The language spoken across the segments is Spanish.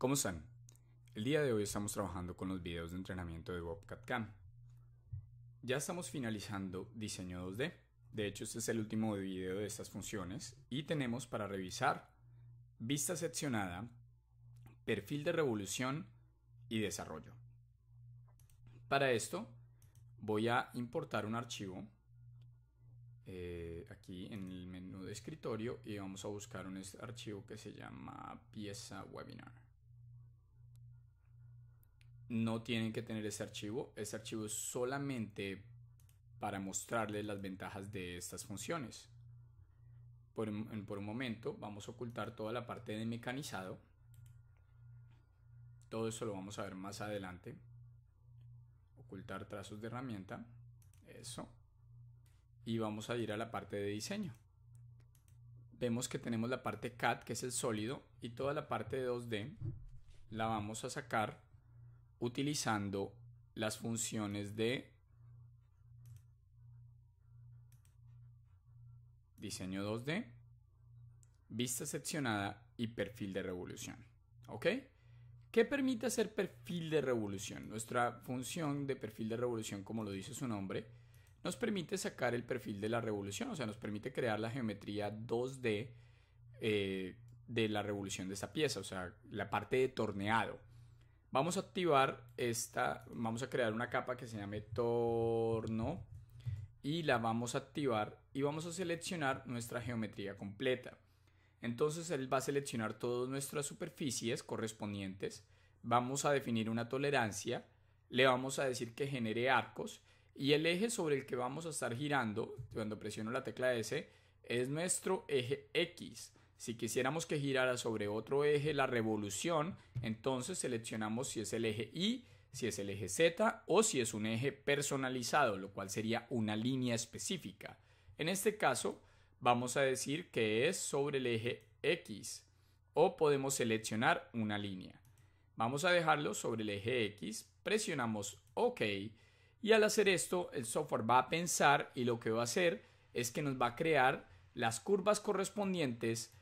¿Cómo están? El día de hoy estamos trabajando con los videos de entrenamiento de Bobcat Cam. Ya estamos finalizando diseño 2D. De hecho, este es el último video de estas funciones y tenemos para revisar vista seccionada, perfil de revolución y desarrollo. Para esto voy a importar un archivo eh, aquí en el menú de escritorio y vamos a buscar un archivo que se llama pieza webinar no tienen que tener ese archivo. Ese archivo es solamente para mostrarles las ventajas de estas funciones. Por un, por un momento vamos a ocultar toda la parte de mecanizado. Todo eso lo vamos a ver más adelante. Ocultar trazos de herramienta. Eso. Y vamos a ir a la parte de diseño. Vemos que tenemos la parte CAD, que es el sólido, y toda la parte de 2D la vamos a sacar utilizando las funciones de diseño 2D, vista seccionada y perfil de revolución. ¿Ok? ¿Qué permite hacer perfil de revolución? Nuestra función de perfil de revolución, como lo dice su nombre, nos permite sacar el perfil de la revolución, o sea, nos permite crear la geometría 2D eh, de la revolución de esa pieza, o sea, la parte de torneado. Vamos a activar esta, vamos a crear una capa que se llame torno y la vamos a activar y vamos a seleccionar nuestra geometría completa. Entonces él va a seleccionar todas nuestras superficies correspondientes, vamos a definir una tolerancia, le vamos a decir que genere arcos y el eje sobre el que vamos a estar girando cuando presiono la tecla S es nuestro eje X. Si quisiéramos que girara sobre otro eje la revolución, entonces seleccionamos si es el eje Y, si es el eje Z o si es un eje personalizado, lo cual sería una línea específica. En este caso, vamos a decir que es sobre el eje X o podemos seleccionar una línea. Vamos a dejarlo sobre el eje X, presionamos OK y al hacer esto el software va a pensar y lo que va a hacer es que nos va a crear las curvas correspondientes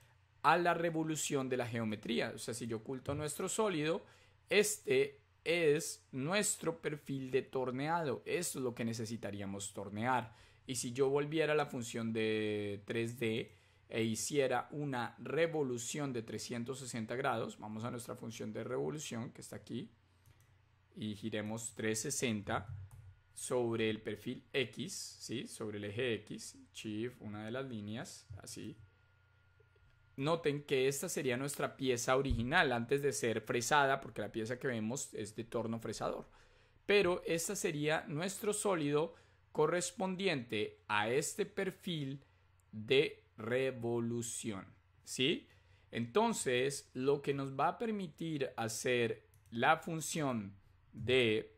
a la revolución de la geometría. O sea, si yo oculto nuestro sólido, este es nuestro perfil de torneado. Esto es lo que necesitaríamos tornear. Y si yo volviera a la función de 3D e hiciera una revolución de 360 grados, vamos a nuestra función de revolución que está aquí y giremos 360 sobre el perfil X, ¿sí? sobre el eje X, shift, una de las líneas, así, noten que esta sería nuestra pieza original antes de ser fresada, porque la pieza que vemos es de torno fresador. Pero esta sería nuestro sólido correspondiente a este perfil de revolución. ¿Sí? Entonces, lo que nos va a permitir hacer la función de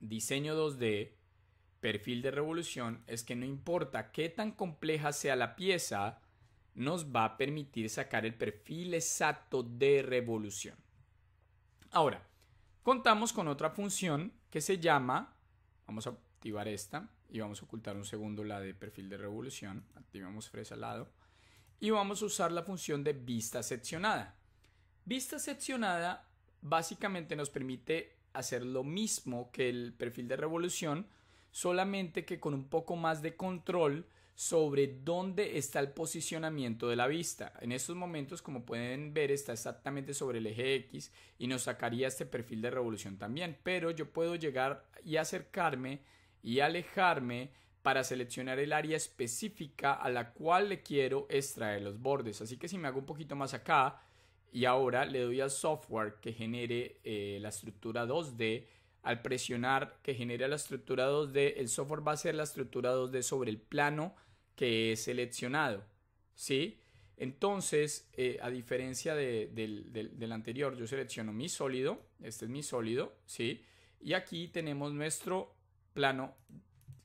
diseño 2D, perfil de revolución, es que no importa qué tan compleja sea la pieza, nos va a permitir sacar el perfil exacto de revolución. Ahora, contamos con otra función que se llama, vamos a activar esta y vamos a ocultar un segundo la de perfil de revolución, activamos fresa al lado y vamos a usar la función de vista seccionada. Vista seccionada básicamente nos permite hacer lo mismo que el perfil de revolución, solamente que con un poco más de control sobre dónde está el posicionamiento de la vista. En estos momentos, como pueden ver, está exactamente sobre el eje X y nos sacaría este perfil de revolución también, pero yo puedo llegar y acercarme y alejarme para seleccionar el área específica a la cual le quiero extraer los bordes. Así que si me hago un poquito más acá y ahora le doy al software que genere eh, la estructura 2D, al presionar que genere la estructura 2D, el software va a hacer la estructura 2D sobre el plano que he seleccionado. ¿sí? Entonces, eh, a diferencia del, anterior, yo selecciono mi sólido. Este es mi sólido. ¿sí? Y aquí tenemos nuestro plano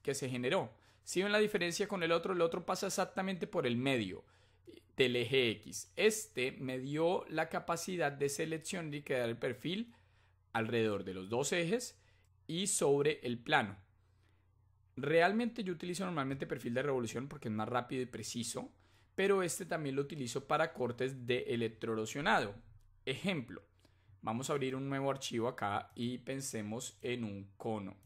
que se generó. Si ven la diferencia con el otro, el otro pasa exactamente por el medio eh, del eje X. Este me dio la capacidad de selección y quedar el perfil alrededor de los dos ejes y sobre el plano. Realmente yo utilizo normalmente perfil de revolución porque es más rápido y preciso, pero este también lo utilizo para cortes de electroerosionado. Ejemplo, vamos a abrir un nuevo archivo acá y pensemos en un cono.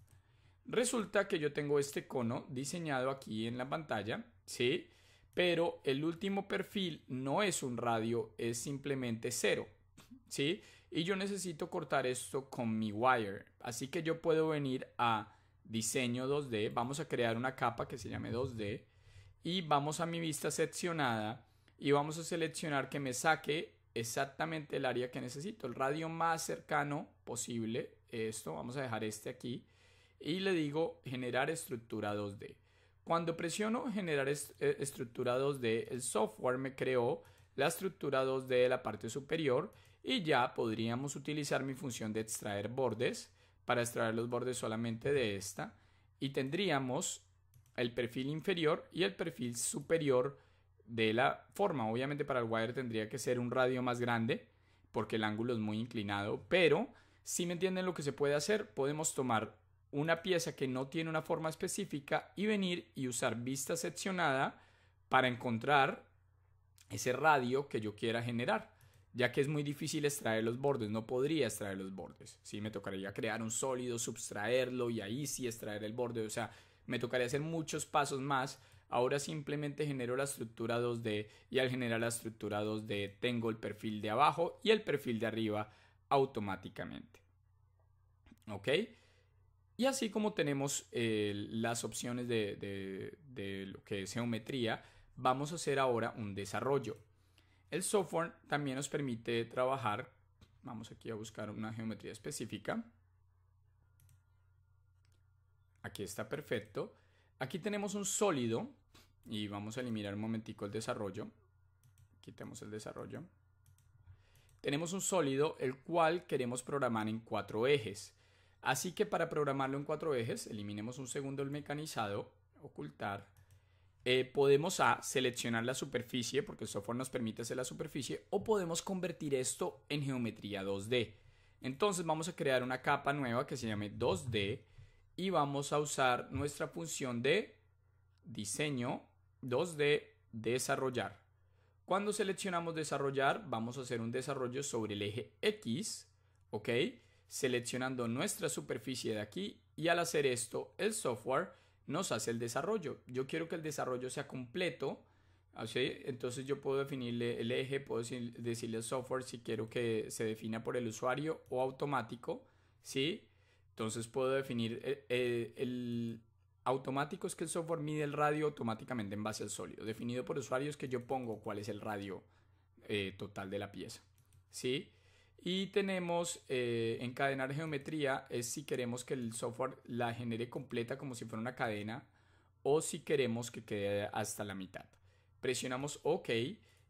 Resulta que yo tengo este cono diseñado aquí en la pantalla, ¿sí? Pero el último perfil no es un radio, es simplemente cero, ¿sí? Y yo necesito cortar esto con mi wire. Así que yo puedo venir a diseño 2D, vamos a crear una capa que se llame 2D y vamos a mi vista seccionada y vamos a seleccionar que me saque exactamente el área que necesito, el radio más cercano posible, esto, vamos a dejar este aquí y le digo generar estructura 2D. Cuando presiono generar eh, estructura 2D, el software me creó la estructura 2D de la parte superior y ya podríamos utilizar mi función de extraer bordes para extraer los bordes solamente de esta y tendríamos el perfil inferior y el perfil superior de la forma. Obviamente para el wire tendría que ser un radio más grande porque el ángulo es muy inclinado, pero si me entienden lo que se puede hacer, podemos tomar una pieza que no tiene una forma específica y venir y usar vista seccionada para encontrar ese radio que yo quiera generar ya que es muy difícil extraer los bordes, no podría extraer los bordes, ¿sí? Me tocaría crear un sólido, subtraerlo y ahí sí extraer el borde, o sea, me tocaría hacer muchos pasos más. Ahora simplemente genero la estructura 2D y al generar la estructura 2D tengo el perfil de abajo y el perfil de arriba automáticamente. ¿Ok? Y así como tenemos eh, las opciones de, de lo que es geometría, vamos a hacer ahora un desarrollo. El software también nos permite trabajar, vamos aquí a buscar una geometría específica. Aquí está perfecto. Aquí tenemos un sólido y vamos a eliminar un momentico el desarrollo. Quitemos el desarrollo. Tenemos un sólido el cual queremos programar en cuatro ejes. Así que para programarlo en cuatro ejes, eliminemos un segundo el mecanizado, ocultar, eh, podemos A, seleccionar la superficie, porque el software nos permite hacer la superficie, o podemos convertir esto en geometría 2D. Entonces vamos a crear una capa nueva que se llame 2D y vamos a usar nuestra función de diseño 2D desarrollar. Cuando seleccionamos desarrollar, vamos a hacer un desarrollo sobre el eje X, ¿ok? Seleccionando nuestra superficie de aquí y al hacer esto, el software nos hace el desarrollo. Yo quiero que el desarrollo sea completo, así entonces yo puedo definirle el eje, puedo decirle el software si quiero que se defina por el usuario o automático, ¿sí? Entonces puedo definir eh, eh, el, automático es que el software mide el radio automáticamente en base al sólido. Definido por usuarios que yo pongo cuál es el radio eh, total de la pieza. ¿Sí? Y tenemos eh, encadenar geometría, es si queremos que el software la genere completa como si fuera una cadena o si queremos que quede hasta la mitad. Presionamos OK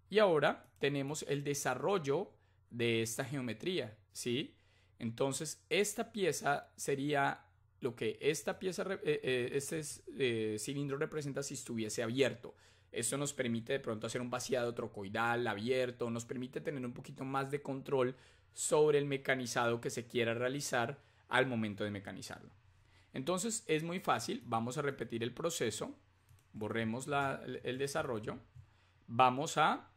y ahora tenemos el desarrollo de esta geometría, ¿sí? Entonces, esta pieza sería lo que esta pieza, eh, eh, este cilindro representa si estuviese abierto eso nos permite de pronto hacer un vaciado trocoidal abierto, nos permite tener un poquito más de control sobre el mecanizado que se quiera realizar al momento de mecanizarlo. Entonces es muy fácil, vamos a repetir el proceso, borremos el desarrollo, vamos a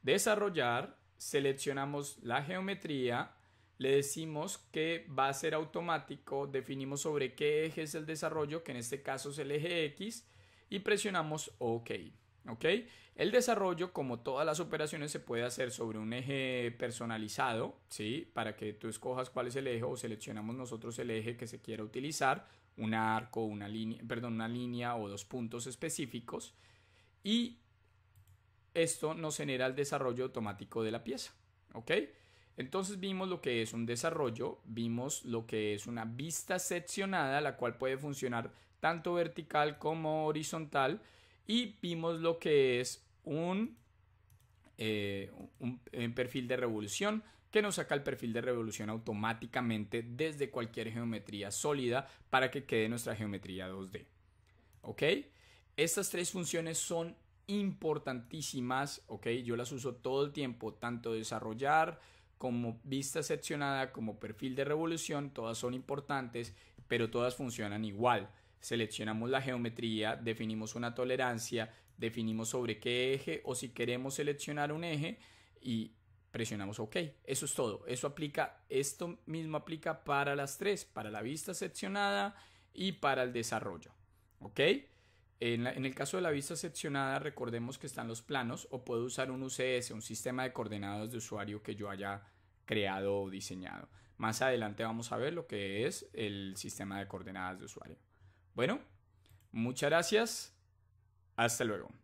desarrollar, seleccionamos la geometría, le decimos que va a ser automático, definimos sobre qué eje es el desarrollo, que en este caso es el eje X, y presionamos OK. ¿ok? El desarrollo, como todas las operaciones, se puede hacer sobre un eje personalizado, ¿sí? Para que tú escojas cuál es el eje o seleccionamos nosotros el eje que se quiera utilizar, un arco, una línea, perdón, una línea o dos puntos específicos y esto nos genera el desarrollo automático de la pieza, ¿ok? Entonces vimos lo que es un desarrollo, vimos lo que es una vista seccionada, la cual puede funcionar tanto vertical como horizontal, y vimos lo que es eh, un, perfil de revolución que nos saca el perfil de revolución automáticamente desde cualquier geometría sólida para que quede nuestra geometría 2D. ¿Ok? Estas tres funciones son importantísimas, ¿ok? Yo las uso todo el tiempo, tanto desarrollar como vista seccionada, como perfil de revolución, todas son importantes, pero todas funcionan igual seleccionamos la geometría, definimos una tolerancia, definimos sobre qué eje o si queremos seleccionar un eje y presionamos OK. Eso es todo. Eso aplica, esto mismo aplica para las tres, para la vista seccionada y para el desarrollo. ¿Ok? En, en, el caso de la vista seccionada, recordemos que están los planos o puedo usar un UCS, un sistema de coordenadas de usuario que yo haya creado o diseñado. Más adelante vamos a ver lo que es el sistema de coordenadas de usuario. Bueno, muchas gracias. Hasta luego.